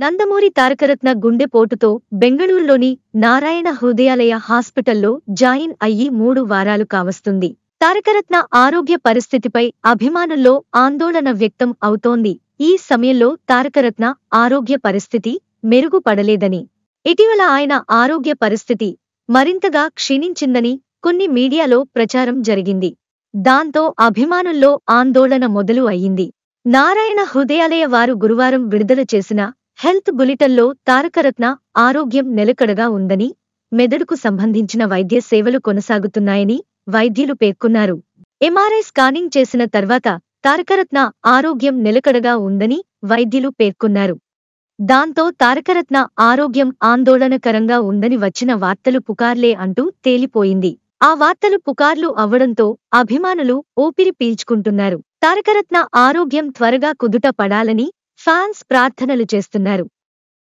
నందమూరి తారకరత్న గుండెపోటుతో బెంగళూరులోని నారాయణ హృదయాలయ హాస్పిటల్లో జాయిన్ అయ్యి మూడు వారాలు కావస్తుంది తారకరత్న ఆరోగ్య పరిస్థితిపై అభిమానుల్లో ఆందోళన వ్యక్తం అవుతోంది ఈ సమయంలో తారకరత్న ఆరోగ్య పరిస్థితి మెరుగుపడలేదని ఇటీవల ఆయన ఆరోగ్య పరిస్థితి మరింతగా క్షీణించిందని కొన్ని మీడియాలో ప్రచారం జరిగింది దాంతో అభిమానుల్లో ఆందోళన మొదలు అయ్యింది నారాయణ హృదయాలయ వారు గురువారం విడుదల చేసిన హెల్త్ బులిటన్లో తారకరత్న ఆరోగ్యం నిలకడగా ఉందని మెదడుకు సంబంధించిన వైద్య సేవలు కొనసాగుతున్నాయని వైద్యులు పేర్కొన్నారు ఎంఆర్ఐ స్కానింగ్ చేసిన తర్వాత తారకరత్న ఆరోగ్యం నిలకడగా ఉందని వైద్యులు పేర్కొన్నారు దాంతో తారకరత్న ఆరోగ్యం ఆందోళనకరంగా ఉందని వచ్చిన వార్తలు పుకార్లే అంటూ తేలిపోయింది ఆ వార్తలు పుకార్లు అవ్వడంతో అభిమానులు ఊపిరి పీల్చుకుంటున్నారు తారకరత్న ఆరోగ్యం త్వరగా కుదుట పడాలని ఫ్యాన్స్ ప్రార్థనలు చేస్తున్నారు